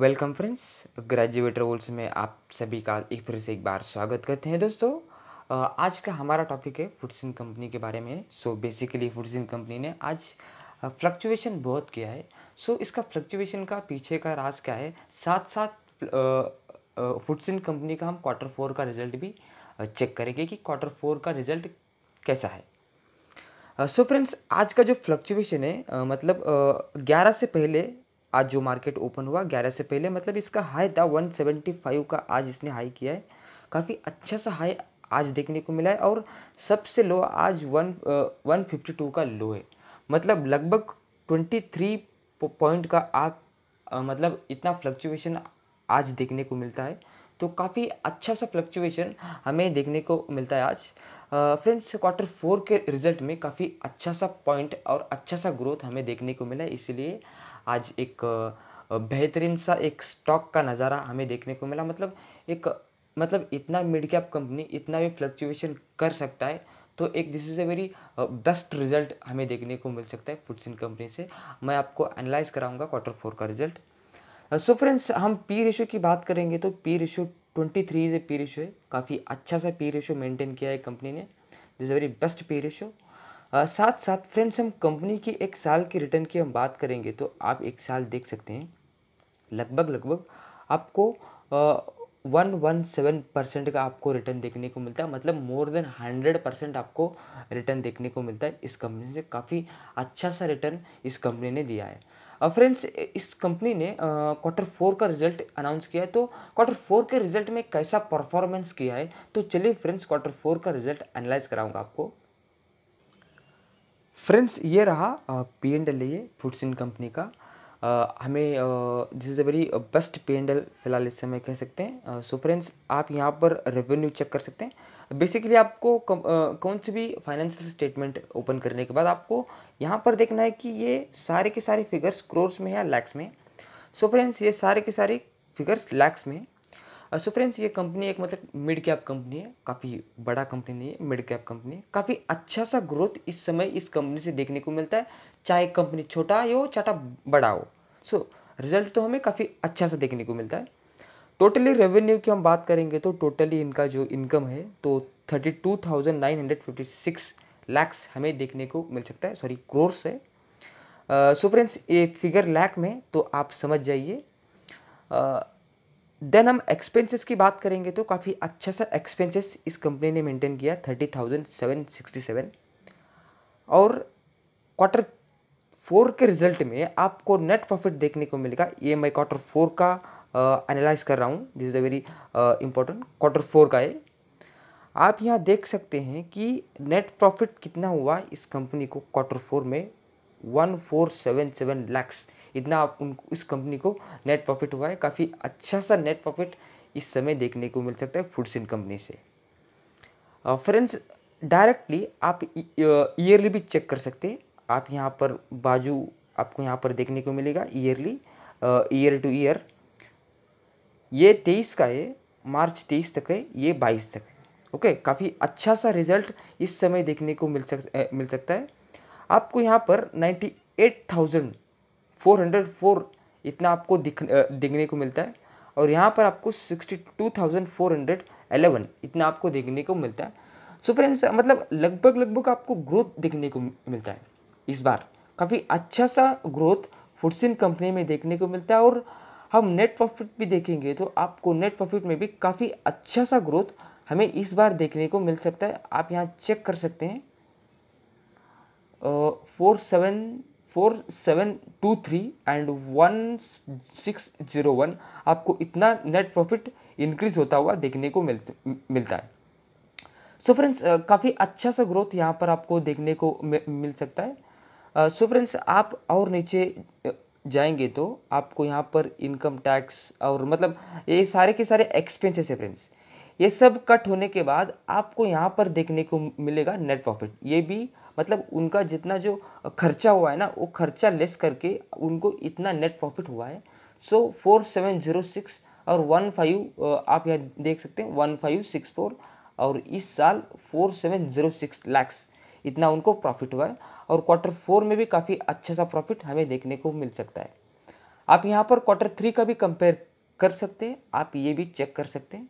welcome friends graduate roles में आप सभी का एक फिर से एक बार स्वागत करते हैं दोस्तों आज का हमारा टॉपिक है फुडसिन कंपनी के बारे में सो बेसिकली फुडसिन कंपनी ने आज फ्लक्चुएशन बहुत किया है सो इसका फ्लक्चुएशन का पीछे का राज क्या है साथ साथ फुडसिन कंपनी का हम क्वार्टर फोर का रिजल्ट भी चेक करेंगे कि क्वार्टर फोर का रिजल्ट कैसा है सो uh, फ्रेंड्स so आज का जो फ्लक्चुएशन है uh, मतलब ग्यारह से पहले आज जो मार्केट ओपन हुआ ग्यारह से पहले मतलब इसका हाई था वन सेवेंटी फाइव का आज इसने हाई किया है काफ़ी अच्छा सा हाई आज देखने को मिला है और सबसे लो आज वन वन फिफ्टी टू का लो है मतलब लगभग ट्वेंटी थ्री पॉइंट का आप मतलब इतना फ्लक्चुएशन आज देखने को मिलता है तो काफ़ी अच्छा सा फ्लक्चुएशन हमें देखने को मिलता है आज फ्रेंड्स क्वार्टर फोर के रिजल्ट में काफ़ी अच्छा सा पॉइंट और अच्छा सा ग्रोथ हमें देखने को मिला है इसलिए आज एक बेहतरीन सा एक स्टॉक का नज़ारा हमें देखने को मिला मतलब एक मतलब इतना मिड कैप कंपनी इतना भी फ्लक्चुएशन कर सकता है तो एक this is a very best result हमें देखने को मिल सकता है पुटसिन कंपनी से मैं आपको एनालाइज कराऊंगा क्वार्टर फोर का रिजल्ट सो फ्रेंड्स हम पी रेशो की बात करेंगे तो P ratio twenty three is a P ratio है काफ़ी अच्छा सा पी रेशो मेंटेन किया है कंपनी ने this is very best P ratio साथ साथ फ्रेंड्स हम कंपनी की एक साल के रिटर्न की हम बात करेंगे तो आप एक साल देख सकते हैं लगभग लगभग आपको वन वन सेवन परसेंट का आपको रिटर्न देखने को मिलता है मतलब मोर देन हंड्रेड परसेंट आपको रिटर्न देखने को मिलता है इस कंपनी से काफ़ी अच्छा सा रिटर्न इस कंपनी ने दिया है और फ्रेंड्स इस कंपनी ने क्वार्टर फोर का रिजल्ट अनाउंस किया है तो क्वार्टर फोर के रिजल्ट में कैसा परफॉर्मेंस किया है तो चलिए फ्रेंड्स क्वार्टर फोर का रिजल्ट एनालाइज कराऊंगा आपको फ्रेंड्स ये रहा पी एंड एल ये फूड्स इन कंपनी का आ, हमें this is a very best P and फिलहाल इस समय कह सकते हैं सो फ्रेंड्स आप यहाँ पर रेवेन्यू चेक कर सकते हैं बेसिकली आपको कौन सी भी फाइनेंशियल स्टेटमेंट ओपन करने के बाद आपको यहाँ पर देखना है कि ये सारे के सारे फिगर्स क्रोर्स में या लैक्स में सो फ्रेंड्स ये सारे के सारे फिगर्स लैक्स में सो फ्रेंड्स ये कंपनी एक मतलब मिड कैप कंपनी है काफ़ी बड़ा कंपनी नहीं है मिड कैप कंपनी है काफ़ी अच्छा सा ग्रोथ इस समय इस कंपनी से देखने को मिलता है चाहे कंपनी छोटा हो चाहे बड़ा हो सो so, रिजल्ट तो हमें काफ़ी अच्छा सा देखने को मिलता है टोटली रेवेन्यू की हम बात करेंगे तो टोटली इनका जो इनकम है तो thirty two thousand nine hundred fifty six lakhs हमें देखने को मिल सकता है सॉरी क्रोर्स है सो फ्रेंड्स ये फिगर लैक में तो आप समझ जाइए uh, देन हम एक्सपेंसेस की बात करेंगे तो काफ़ी अच्छा सा एक्सपेंसेस इस कंपनी ने मेंटेन किया thirty thousand seven sixty seven और क्वार्टर फोर के रिजल्ट में आपको नेट प्रॉफिट देखने को मिलेगा ये मैं क्वार्टर फोर का एनालाइज कर रहा हूँ this is a very important quarter four का है आप यहाँ देख सकते हैं कि नेट प्रॉफिट कितना हुआ इस कंपनी को क्वार्टर फोर में one four seven seven lakhs इतना आप उन इस कंपनी को नेट प्रॉफिट हुआ है काफ़ी अच्छा सा नेट प्रॉफिट इस समय देखने को मिल सकता है फूडसिन कंपनी से फ्रेंड्स डायरेक्टली आप ईयरली भी चेक कर सकते हैं आप यहाँ पर बाजू आपको यहाँ पर देखने को मिलेगा ईयरली ईयर टू ईयर ये तेईस का है मार्च तेईस तक है ये बाईस तक है ओके okay, काफ़ी अच्छा सा रिजल्ट इस समय देखने को मिल सक मिल सकता है आपको यहाँ पर नाइन्टी एट थाउजेंड 404 इतना आपको दिख देखने को मिलता है और यहाँ पर आपको 62,411 इतना आपको देखने को मिलता है सो so फ्रेंड्स मतलब लगभग लगभग आपको ग्रोथ देखने को मिलता है इस बार काफ़ी अच्छा सा ग्रोथ फुटसिन कंपनी में देखने को मिलता है और हम नेट प्रॉफिट भी देखेंगे तो आपको नेट प्रॉफिट में भी काफ़ी अच्छा सा ग्रोथ हमें इस बार देखने को मिल सकता है आप यहाँ चेक कर सकते हैं four seven four seven two three and one six zero one आपको इतना नेट प्रॉफिट इंक्रीज होता हुआ देखने को मिल, मिलता है सो so फ्रेंड्स काफ़ी अच्छा सा ग्रोथ यहाँ पर आपको देखने को मिल सकता है सो फ्रेंड्स आप और नीचे जाएंगे तो आपको यहाँ पर इनकम टैक्स और मतलब ये सारे के सारे एक्सपेंसेस है फ्रेंड्स ये सब कट होने के बाद आपको यहाँ पर देखने को मिलेगा नेट प्रॉफिट ये भी मतलब उनका जितना जो खर्चा हुआ है ना वो खर्चा लेस करके उनको इतना नेट प्रॉफिट हुआ है so four seven zero six और वन फाइव आप यहाँ देख सकते हैं वन फाइव सिक्स फोर और इस साल four seven zero six lakhs इतना उनको प्रॉफिट हुआ है और क्वार्टर फोर में भी काफ़ी अच्छा सा प्रॉफिट हमें देखने को मिल सकता है आप यहाँ पर क्वार्टर थ्री का भी कंपेयर कर सकते हैं आप ये भी चेक कर सकते हैं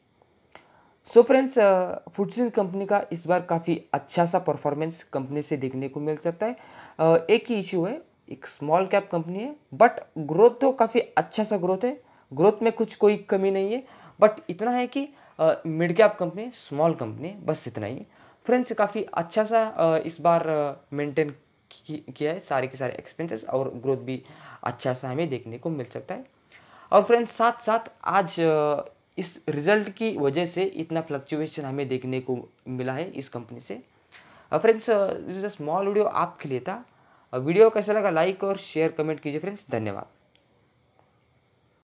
सो फ्रेंड्स फुटसिल कंपनी का इस बार काफ़ी अच्छा सा परफॉर्मेंस कंपनी से देखने को मिल सकता है uh, एक ही इशू है एक स्मॉल कैप कंपनी है बट ग्रोथ तो काफ़ी अच्छा सा ग्रोथ है ग्रोथ में कुछ कोई कमी नहीं है बट इतना है कि mid cap company small company बस इतना ही फ्रेंड्स काफ़ी अच्छा सा uh, इस बार मेंटेन uh, किया है सारे के सारे एक्सपेंसेस और ग्रोथ भी अच्छा सा हमें देखने को मिल सकता है और फ्रेंड्स साथ साथ आज uh, इस रिज़ल्ट की वजह से इतना फ्लक्चुएशन हमें देखने को मिला है इस कंपनी से friends this is a small video आपके लिए था वीडियो कैसा लगा लाइक और शेयर कमेंट कीजिए फ्रेंड्स धन्यवाद